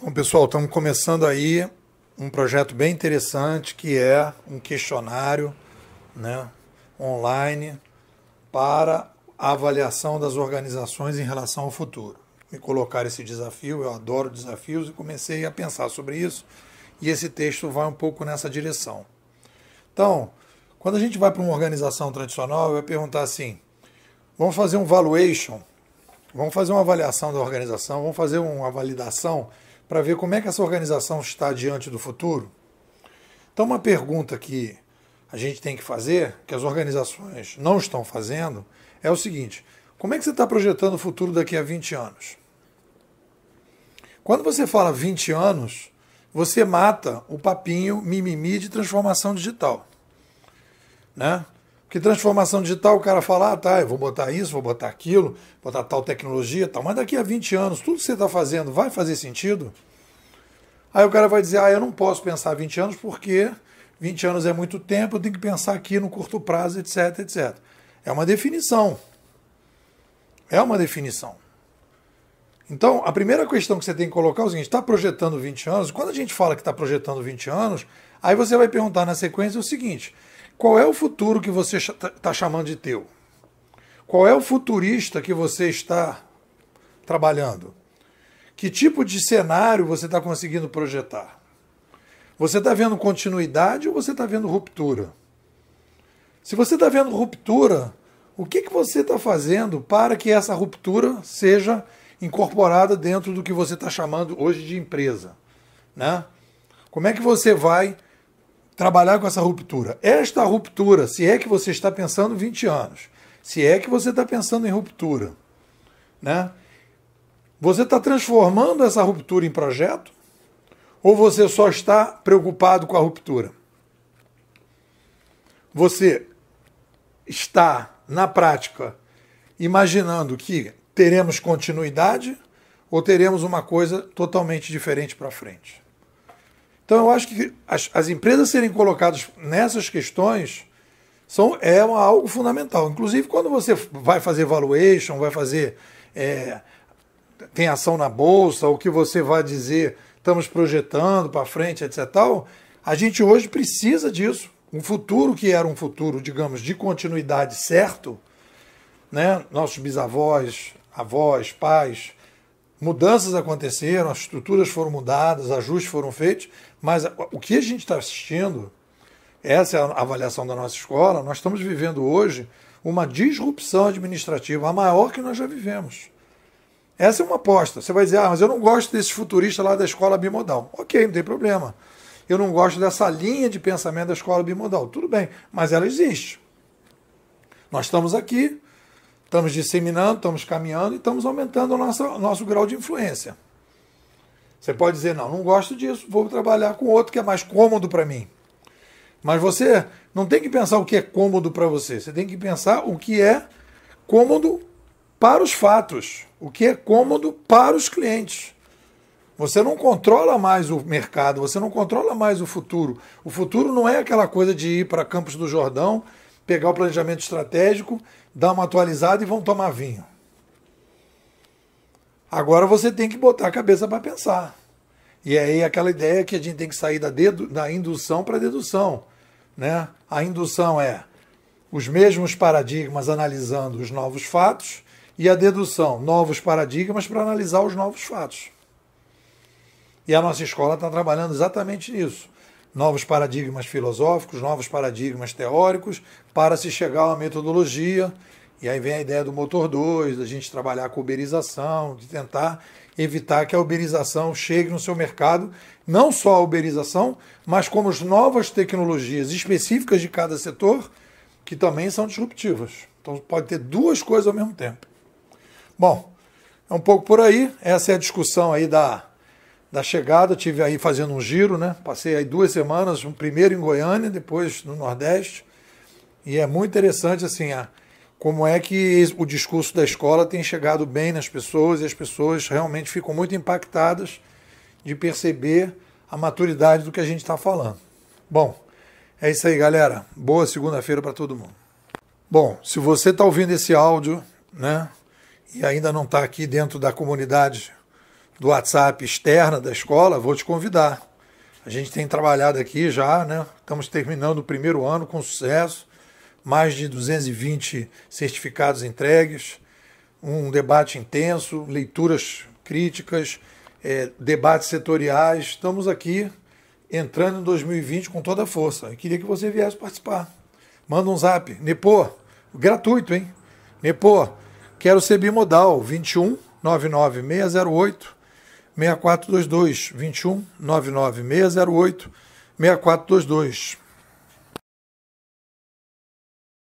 Bom, pessoal, estamos começando aí um projeto bem interessante que é um questionário né, online para a avaliação das organizações em relação ao futuro. Me colocar esse desafio, eu adoro desafios e comecei a pensar sobre isso, e esse texto vai um pouco nessa direção. Então, quando a gente vai para uma organização tradicional, vai perguntar assim: vamos fazer um valuation, vamos fazer uma avaliação da organização, vamos fazer uma validação para ver como é que essa organização está diante do futuro. Então, uma pergunta que a gente tem que fazer, que as organizações não estão fazendo, é o seguinte: como é que você está projetando o futuro daqui a 20 anos? Quando você fala 20 anos, você mata o papinho mimimi de transformação digital. Né? Porque transformação digital, o cara fala, ah, tá, eu vou botar isso, vou botar aquilo, botar tal tecnologia tal, mas daqui a 20 anos, tudo que você está fazendo vai fazer sentido? Aí o cara vai dizer, ah, eu não posso pensar 20 anos porque 20 anos é muito tempo, eu tenho que pensar aqui no curto prazo, etc, etc. É uma definição. É uma definição. Então, a primeira questão que você tem que colocar é o seguinte: está projetando 20 anos? Quando a gente fala que está projetando 20 anos, aí você vai perguntar na sequência o seguinte: qual é o futuro que você está tá chamando de teu? Qual é o futurista que você está trabalhando? Que tipo de cenário você está conseguindo projetar? Você está vendo continuidade ou você está vendo ruptura? Se você está vendo ruptura, o que, que você está fazendo para que essa ruptura seja incorporada dentro do que você está chamando hoje de empresa? Né? Como é que você vai trabalhar com essa ruptura. Esta ruptura, se é que você está pensando 20 anos, se é que você está pensando em ruptura, né? Você está transformando essa ruptura em projeto? Ou você só está preocupado com a ruptura? Você está, na prática, imaginando que teremos continuidade ou teremos uma coisa totalmente diferente para frente? Então eu acho que as, as empresas serem colocadas nessas questões são, é uma, algo fundamental. Inclusive, quando você vai fazer valuation, vai fazer. É, tem ação na bolsa, o que você vai dizer, estamos projetando para frente, etc. Tal, a gente hoje precisa disso. Um futuro que era um futuro, digamos, de continuidade certo, né? nossos bisavós, avós, pais, mudanças aconteceram, as estruturas foram mudadas, ajustes foram feitos, mas o que a gente está assistindo, essa é a avaliação da nossa escola, nós estamos vivendo hoje uma disrupção administrativa, a maior que nós já vivemos. Essa é uma aposta. Você vai dizer, ah, mas eu não gosto desse futurista lá da escola bimodal. Ok, não tem problema. Eu não gosto dessa linha de pensamento da escola bimodal. Tudo bem, mas ela existe. Nós estamos aqui, estamos disseminando, estamos caminhando e estamos aumentando o nosso, o nosso grau de influência. Você pode dizer, não, não gosto disso, vou trabalhar com outro que é mais cômodo para mim. Mas você não tem que pensar o que é cômodo para você, você tem que pensar o que é cômodo para os fatos, o que é cômodo para os clientes. Você não controla mais o mercado, você não controla mais o futuro. O futuro não é aquela coisa de ir para Campos do Jordão, pegar o planejamento estratégico, dar uma atualizada e vão tomar vinho. Agora você tem que botar a cabeça para pensar. E aí aquela ideia que a gente tem que sair da, dedu da indução para a dedução. Né? A indução é os mesmos paradigmas analisando os novos fatos e a dedução, novos paradigmas para analisar os novos fatos. E a nossa escola está trabalhando exatamente nisso. Novos paradigmas filosóficos, novos paradigmas teóricos, para se chegar a uma metodologia e aí vem a ideia do motor 2, da gente trabalhar com uberização, de tentar evitar que a uberização chegue no seu mercado, não só a uberização, mas como as novas tecnologias específicas de cada setor, que também são disruptivas. Então pode ter duas coisas ao mesmo tempo. Bom, é um pouco por aí, essa é a discussão aí da, da chegada, tive aí fazendo um giro, né? Passei aí duas semanas, um primeiro em Goiânia, depois no Nordeste, e é muito interessante assim a como é que o discurso da escola tem chegado bem nas pessoas e as pessoas realmente ficam muito impactadas de perceber a maturidade do que a gente está falando. Bom, é isso aí, galera. Boa segunda-feira para todo mundo. Bom, se você está ouvindo esse áudio, né, e ainda não está aqui dentro da comunidade do WhatsApp externa da escola, vou te convidar. A gente tem trabalhado aqui já, né? Estamos terminando o primeiro ano com sucesso mais de 220 certificados entregues, um debate intenso, leituras críticas, é, debates setoriais. Estamos aqui entrando em 2020 com toda a força. Eu queria que você viesse participar. Manda um zap. Nepô, gratuito, hein? Nepô, quero ser bimodal, 21 99 608 6422. 21 99 608 6422.